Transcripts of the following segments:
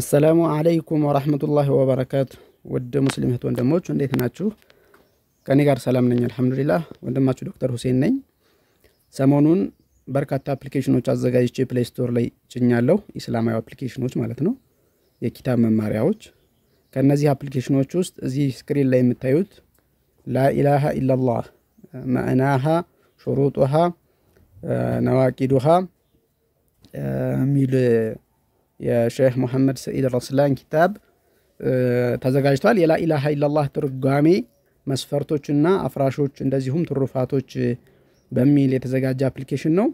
አሰላሙ አለይኩም ወራህመቱላሂ ወበረካቱ። ውድ ሙስሊም እህት ወንድሞች እንዴት ናችሁ? ከኔ ጋር ሰላም ነኝ አልሐምዱሊላህ። ወንድማችሁ ዶክተር ሁሴን ነኝ። ሰሞኑን በርካታ አፕሊኬሽኖች አዘጋጅቼ ፕሌይ ስቶር ላይ ጭኛለሁ። ኢስላማዊ አፕሊኬሽኖች ማለት ነው፣ የኪታብ መማሪያዎች። ከእነዚህ አፕሊኬሽኖች ውስጥ እዚህ ስክሪን ላይ የምታዩት ላኢላሃ ኢላላህ መእናሃ ሹሩጡሃ፣ ነዋቂዱሃ የሚል የሼህ ሙሐመድ ሰኢድ ረስላን ኪታብ ተዘጋጅቷል። የላኢላሃ ኢላላህ ትርጓሜ መስፈርቶችና አፍራሾች እንደዚሁም ትሩፋቶች በሚል የተዘጋጀ አፕሊኬሽን ነው።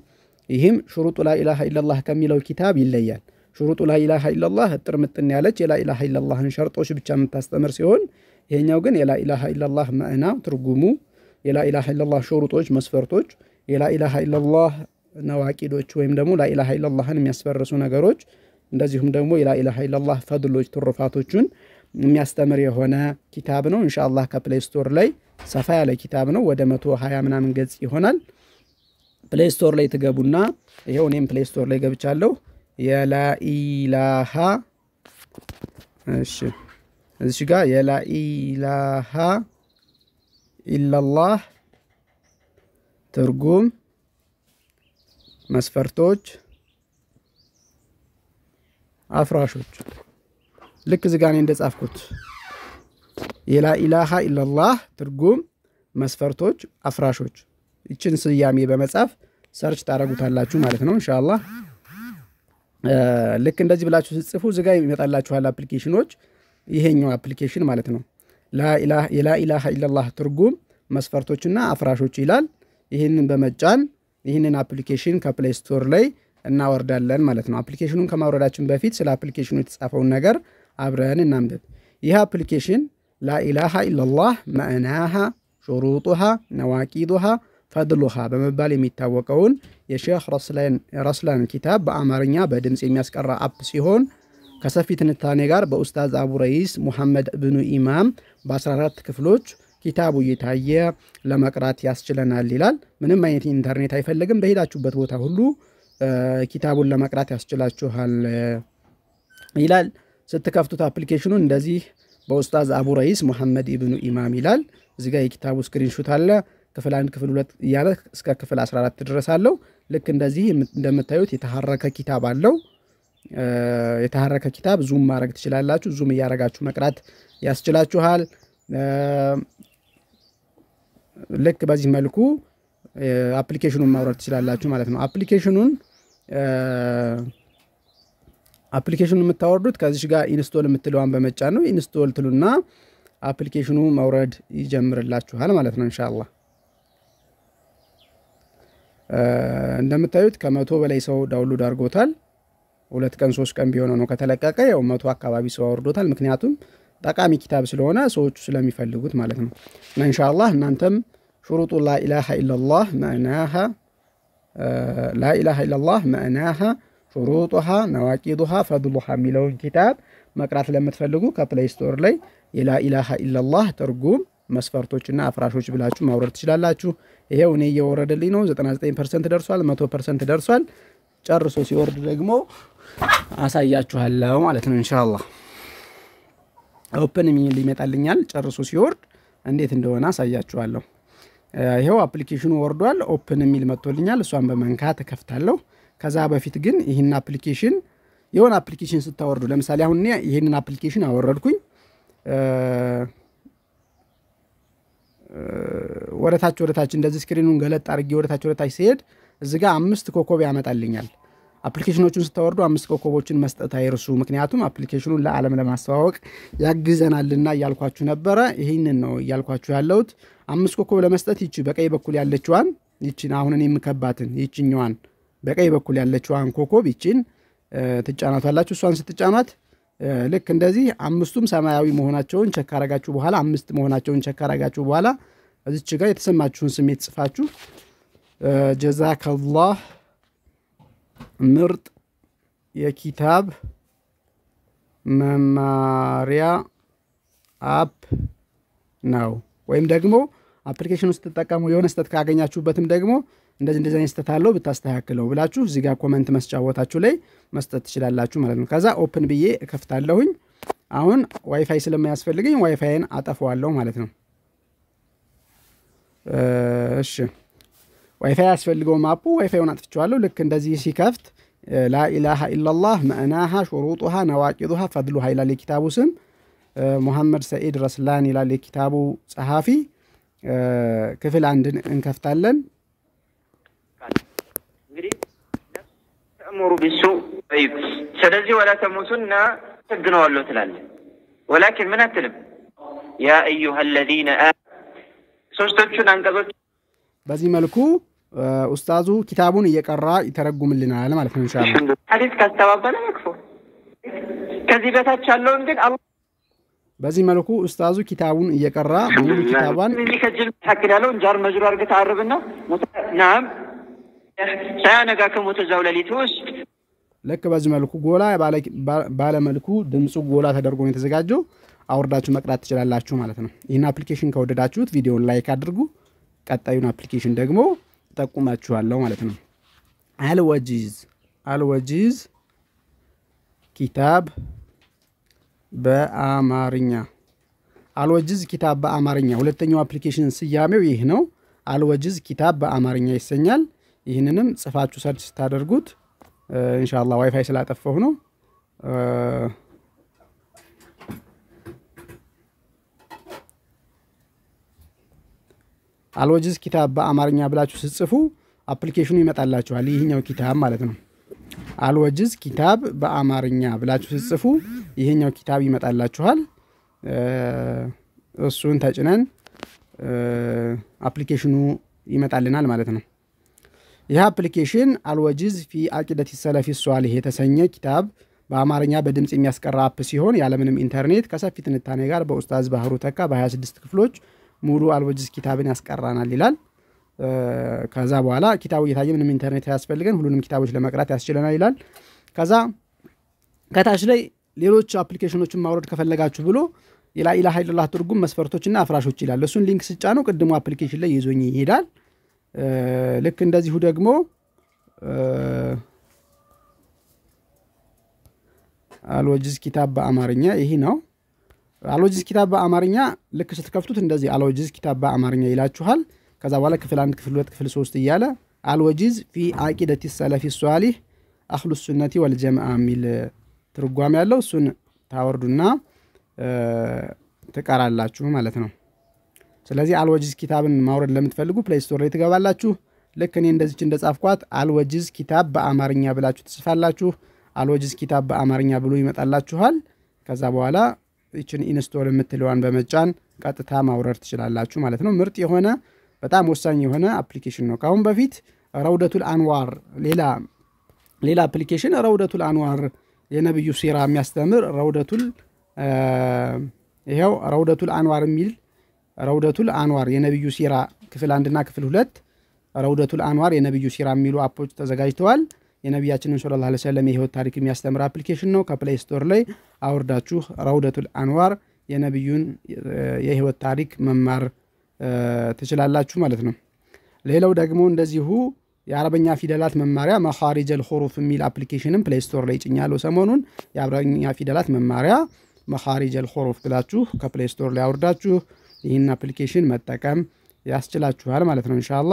ይህም ሽሩጡ ላኢላሃ ኢላላህ ከሚለው ኪታብ ይለያል። ሽሩጡ ላኢላሃ ኢላላህ እጥር ምጥን ያለች የላኢላሃ ኢላላህን ሸርጦች ብቻ የምታስተምር ሲሆን ይሄኛው ግን የላኢላሃ ኢላላህ መእና ትርጉሙ፣ የላኢላሃ ኢላላህ ሽሩጦች መስፈርቶች፣ የላኢላሃ ኢላላህ ነዋቂዶች ወይም ደግሞ ላኢላሃ ኢላላህን የሚያስፈርሱ ነገሮች እንደዚሁም ደግሞ ላኢላሃ ኢላላህ ፈድሎች ትሩፋቶቹን የሚያስተምር የሆነ ኪታብ ነው። እንሻላ ከፕሌይ ስቶር ላይ ሰፋ ያለ ኪታብ ነው። ወደ መቶ ሀያ ምናምን ገጽ ይሆናል። ፕሌይ ስቶር ላይ ትገቡና ይኸው እኔም ፕሌይ ስቶር ላይ ገብቻለሁ። የላኢላሃ እሺ፣ እዚሽ ጋ የላኢላሃ ኢላላህ ትርጉም መስፈርቶች አፍራሾች ልክ ዝጋኔ እንደጻፍኩት የላኢላሃ ኢላላህ ትርጉም መስፈርቶች አፍራሾች ይችን ስያሜ በመጻፍ ሰርች ታደረጉታላችሁ ማለት ነው እንሻላ። ልክ እንደዚህ ብላችሁ ስጽፉ ዝጋ ይመጣላችኋል አፕሊኬሽኖች፣ ይሄኛው አፕሊኬሽን ማለት ነው። የላኢላሃ ኢላላህ ትርጉም መስፈርቶችና አፍራሾች ይላል። ይህንን በመጫን ይህንን አፕሊኬሽን ከፕሌይ ስቶር ላይ እናወርዳለን ማለት ነው። አፕሊኬሽኑን ከማውረዳችን በፊት ስለ አፕሊኬሽኑ የተጻፈውን ነገር አብረን እናንብብ። ይህ አፕሊኬሽን ላኢላሃ ኢላላህ መእናሃ ሹሩጡሃ ነዋቂዱሃ ፈድሉሃ በመባል የሚታወቀውን የሼህ ረስላን ኪታብ በአማርኛ በድምፅ የሚያስቀራ አፕ ሲሆን ከሰፊ ትንታኔ ጋር በኡስታዝ አቡ ረይስ ሙሐመድ ብኑ ኢማም በ14 ክፍሎች ኪታቡ እየታየ ለመቅራት ያስችለናል ይላል። ምንም አይነት ኢንተርኔት አይፈልግም። በሄዳችሁበት ቦታ ሁሉ ኪታቡን ለመቅራት ያስችላችኋል ይላል። ስትከፍቱት አፕሊኬሽኑ እንደዚህ በኡስታዝ አቡ ረይስ ሙሐመድ ኢብኑ ኢማም ይላል። እዚህ ጋር የኪታቡ ስክሪንሹት አለ። ክፍል አንድ ክፍል ሁለት እያለ እስከ ክፍል 14 ድረስ አለው። ልክ እንደዚህ እንደምታዩት የተሐረከ ኪታብ አለው። የተሐረከ ኪታብ ዙም ማድረግ ትችላላችሁ። ዙም እያረጋችሁ መቅራት ያስችላችኋል። ልክ በዚህ መልኩ አፕሊኬሽኑን ማውረድ ትችላላችሁ ማለት ነው። አፕሊኬሽኑን አፕሊኬሽኑ የምታወርዱት ከዚች ጋር ኢንስቶል የምትለዋን በመጫን ነው። ኢንስቶል ትሉና አፕሊኬሽኑ መውረድ ይጀምርላችኋል ማለት ነው እንሻላ። እንደምታዩት ከመቶ በላይ ሰው ዳውንሎድ አድርጎታል። ሁለት ቀን ሶስት ቀን ቢሆነ ነው ከተለቀቀ፣ ያው መቶ አካባቢ ሰው አውርዶታል። ምክንያቱም ጠቃሚ ኪታብ ስለሆነ ሰዎቹ ስለሚፈልጉት ማለት ነው እና እንሻላ እናንተም ሹሩጡ ላኢላሃ ኢላላህ መዕናሃ ላኢላሃ ኢለላህ መዕናሃ ሹሩጡሃ ነዋቂዱሃ ፈድሉሃ የሚለውን ኪታብ መቅራት ለምትፈልጉ ከፕሌይ ስቶር ላይ የላኢላሃ ኢለላህ ትርጉም መስፈርቶችና አፍራሾች ብላችሁ ማውረድ ትችላላችሁ። ይሄው እኔ እየወረደልኝ ነው። 99 ፐርሰንት ደርሷል፣ 100 ፐርሰንት ደርሷል። ጨርሶ ሲወርድ ደግሞ አሳያችኋለሁ ማለት ነው ኢንሻአላህ። ኦፕን የሚል ይመጣልኛል። ጨርሶ ሲወርድ እንዴት እንደሆነ አሳያችኋለሁ። ይኸው አፕሊኬሽኑ ወርዷል። ኦፕን የሚል መጥቶልኛል። እሷን በመንካት እከፍታለሁ። ከዛ በፊት ግን ይህን አፕሊኬሽን የሆነ አፕሊኬሽን ስታወርዱ ለምሳሌ አሁን እኔ ይህንን አፕሊኬሽን አወረድኩኝ። ወደታች ወደታች እንደዚህ ስክሪኑን ገለጥ አድርጌ ወደታች ወደታች ሲሄድ እዚህ አምስት ኮከብ ያመጣልኛል። አፕሊኬሽኖቹን ስታወርዱ አምስት ኮከቦችን መስጠት አይርሱ። ምክንያቱም አፕሊኬሽኑን ለዓለም ለማስተዋወቅ ያግዘናልና እያልኳችሁ ነበረ። ይህንን ነው እያልኳችሁ ያለሁት። አምስት ኮከብ ለመስጠት ይቺ በቀይ በኩል ያለችዋን ይችን አሁንን የምከባትን ይችኛዋን በቀኝ በኩል ያለችዋን ኮከብ ይችን አላችሁ እሷን ስትጫኗት ልክ እንደዚህ አምስቱም ሰማያዊ መሆናቸውን ቸካረጋችሁ በኋላ አምስት መሆናቸውን ቸካረጋችሁ በኋላ እዚች ጋር የተሰማችሁን ስሜት ጽፋችሁ ጀዛከላህ ምርጥ የኪታብ መማሪያ አፕ ነው። ወይም ደግሞ አፕሊኬሽን አፕሊኬሽኑ ትጠቀሙ የሆነ ስተት ካገኛችሁበትም ደግሞ እንደዚህ እንደዚህ አይነት ስተት አለው ብታስተካክለው ብላችሁ እዚህ ጋር ኮመንት መስጫ ቦታችሁ ላይ መስጠት ትችላላችሁ ማለት ነው። ከዛ ኦፕን ብዬ እከፍታለሁኝ። አሁን ዋይፋይ ስለማያስፈልገኝ ዋይፋይን አጠፈዋለሁ ማለት ነው። እሺ ዋይፋይ ያስፈልገው አፑ ዋይፋይውን አጥፍቼዋለሁ። ልክ እንደዚህ ሲከፍት ላኢላሃ ኢላላህ መዕናሃ ሹሩጡሃ ነዋቂዱሃ ፈድሉሃ ይላል የኪታቡ ስም። ሙሐመድ ሰኢድ ረስላን ይላል የኪታቡ ጸሐፊ። ክፍል አንድን እንከፍታለን። ተእሙሩ ቢሱ ስለዚህ ወላ ተሙቱና አመሰግነዋለሁ ትላለህ። ወላኪን ምን አትልም? ያ አዩሃ አለዚነ ሶስቶቹን አንቀጾች በዚህ መልኩ ኡስታዙ ኪታቡን እየቀራ ይተረጉምልናል ማለት ነው። ኢንሻአላህ ሐዲስ ካስተባበለ መክፎ ከዚህ በታች ያለውን ግን በዚህ መልኩ ኡስታዙ ኪታቡን እየቀራ ሙሉ ኪታቧን እዚህ ከጅል መካከል ያለውን ጃር መጅሩ አድርገህ ታርብና ናም ሳያነጋ ከሞተ እዛው ለሊት ውስጥ ልክ በዚህ መልኩ ጎላ ባለ መልኩ ድምፁ ጎላ ተደርጎ ነው የተዘጋጀው። አውርዳችሁ መቅዳት ትችላላችሁ ማለት ነው። ይህን አፕሊኬሽን ከወደዳችሁት ቪዲዮን ላይክ አድርጉ። ቀጣዩን አፕሊኬሽን ደግሞ ጠቁማችኋለሁ ማለት ነው። አልወጂዝ አልወጂዝ ኪታብ በአማርኛ አልወጅዝ ኪታብ በአማርኛ ሁለተኛው አፕሊኬሽን ስያሜው ይህ ነው። አልወጅዝ ኪታብ በአማርኛ ይሰኛል። ይህንንም ጽፋችሁ ሰርች ስታደርጉት እንሻላ ዋይፋይ ስላጠፋሁ ነው አልወጅዝ ኪታብ በአማርኛ ብላችሁ ስጽፉ አፕሊኬሽኑ ይመጣላችኋል። ይህኛው ኪታብ ማለት ነው። አልወጅዝ ኪታብ በአማርኛ ብላችሁ ስጽፉ ይህኛው ኪታብ ይመጣላችኋል። እሱን ተጭነን አፕሊኬሽኑ ይመጣልናል ማለት ነው። ይህ አፕሊኬሽን አልወጅዝ ፊ አቂደት ሰለፊ ሷሊህ የተሰኘ ኪታብ በአማርኛ በድምፅ የሚያስቀራ አፕ ሲሆን ያለምንም ኢንተርኔት ከሰፊ ትንታኔ ጋር በኡስታዝ ባህሩ ተካ በ26 ክፍሎች ሙሉ አልወጅዝ ኪታብን ያስቀራናል ይላል ከዛ በኋላ ኪታቡ እየታየ ምንም ኢንተርኔት ያስፈልገን ሁሉንም ኪታቦች ለመቅራት ያስችለናል ይላል ከዛ ከታች ላይ ሌሎች አፕሊኬሽኖችን ማውረድ ከፈለጋችሁ ብሎ ላኢላ ሀይልላ ትርጉም መስፈርቶችና አፍራሾች ይላል እሱን ሊንክ ስጫ ነው ቅድሞ አፕሊኬሽን ላይ ይዞኝ ይሄዳል ልክ እንደዚሁ ደግሞ አልወጅዝ ኪታብ በአማርኛ ይህ ነው አሎጂስ ኪታብ በአማርኛ ልክ ስትከፍቱት እንደዚህ አሎጂዝ ኪታብ በአማርኛ ይላችኋል። ከዛ በኋላ ክፍል አንድ፣ ክፍል ሁለት፣ ክፍል ሶስት እያለ አልወጂዝ ፊ አቂደት ሰለፊ ሷሊህ አህሉ ሱነቲ ወልጀምአ የሚል ትርጓሜ ያለው እሱን ታወርዱና ትቀራላችሁ ማለት ነው። ስለዚህ አልወጂዝ ኪታብን ማውረድ ለምትፈልጉ ፕሌይ ስቶር ላይ ትገባላችሁ። ልክ እኔ እንደዚች እንደጻፍኳት አልወጂዝ ኪታብ በአማርኛ ብላችሁ ትጽፋላችሁ። አልወጂዝ ኪታብ በአማርኛ ብሎ ይመጣላችኋል። ከዛ በኋላ ይችን ኢንስቶል የምትለዋን በመጫን ቀጥታ ማውረድ ትችላላችሁ ማለት ነው። ምርጥ የሆነ በጣም ወሳኝ የሆነ አፕሊኬሽን ነው። ከአሁን በፊት ረውደቱል አንዋር ሌላ ሌላ አፕሊኬሽን ረውደቱል አንዋር የነብዩ ሲራ የሚያስተምር ረውደቱል ይኸው ረውደቱል አንዋር የሚል ረውደቱል አንዋር የነብዩ ሲራ ክፍል አንድና ክፍል ሁለት ረውደቱል አንዋር የነብዩ ሲራ የሚሉ አፖች ተዘጋጅተዋል። የነቢያችንን ስለ ላ ሰለም የህይወት ታሪክ የሚያስተምር አፕሊኬሽን ነው። ከፕሌይ ስቶር ላይ አውርዳችሁ ረውደቱል አንዋር የነቢዩን የህይወት ታሪክ መማር ትችላላችሁ ማለት ነው። ሌላው ደግሞ እንደዚሁ የአረበኛ ፊደላት መማሪያ መኻሪጀል ሁሩፍ የሚል አፕሊኬሽንም ፕሌይ ስቶር ላይ ጭኛለሁ ሰሞኑን። የአረበኛ ፊደላት መማሪያ መኻሪጀል ሁሩፍ ብላችሁ ከፕሌይ ስቶር ላይ አውርዳችሁ ይህን አፕሊኬሽን መጠቀም ያስችላችኋል ማለት ነው እንሻላ።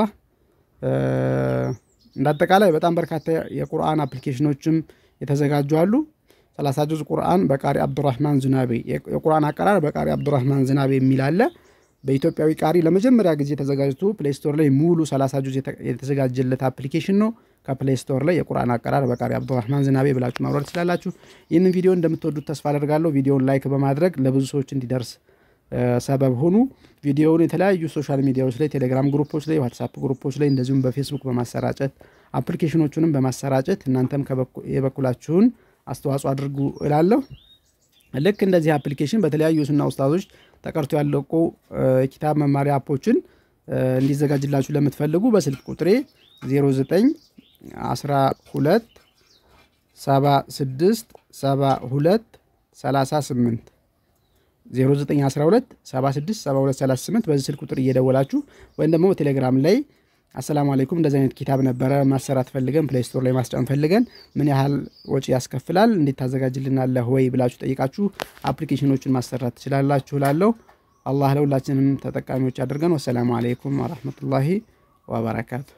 እንዳጠቃላይ በጣም በርካታ የቁርአን አፕሊኬሽኖችም የተዘጋጁ አሉ። ሰላሳ ጁዝ ቁርአን በቃሪ አብዱራህማን ዝናቤ የቁርአን አቀራር በቃሪ አብዱራህማን ዝናቤ የሚል አለ። በኢትዮጵያዊ ቃሪ ለመጀመሪያ ጊዜ ተዘጋጅቶ ፕሌስቶር ላይ ሙሉ ሰላሳ ጁዝ የተዘጋጀለት አፕሊኬሽን ነው። ከፕሌይ ስቶር ላይ የቁርአን አቀራር በቃሪ አብዱራህማን ዝናቤ ብላችሁ ማውረድ ትችላላችሁ። ይህንን ቪዲዮ እንደምትወዱት ተስፋ አደርጋለሁ። ቪዲዮን ላይክ በማድረግ ለብዙ ሰዎች እንዲደርስ ሰበብ ሆኑ ቪዲዮውን የተለያዩ ሶሻል ሚዲያዎች ላይ ቴሌግራም ግሩፖች ላይ ዋትሳፕ ግሩፖች ላይ እንደዚሁም በፌስቡክ በማሰራጨት አፕሊኬሽኖቹንም በማሰራጨት እናንተም የበኩላችሁን አስተዋጽኦ አድርጉ እላለሁ። ልክ እንደዚህ አፕሊኬሽን በተለያዩ ሱና ውስታዞች ተቀርቶ ያለቁ ኪታብ መማሪያ አፖችን እንዲዘጋጅላችሁ ለምትፈልጉ በስልክ ቁጥሬ 09 12 76 72 38 0912 76 በዚህ ስልክ ቁጥር እየደወላችሁ ወይም ደግሞ በቴሌግራም ላይ አሰላሙ አለይኩም እንደዚህ አይነት ኪታብ ነበረ ማሰራት ፈልገን ፕሌይ ስቶር ላይ ማስጫን ፈልገን ምን ያህል ወጪ ያስከፍላል እንዴት ታዘጋጅልናለህ ወይ ብላችሁ ጠይቃችሁ አፕሊኬሽኖችን ማሰራት ትችላላችሁ። ላለው አላህ ለሁላችንም ተጠቃሚዎች አድርገን። ወሰላሙ አለይኩም ወራህመቱላሂ ወበረካቱ።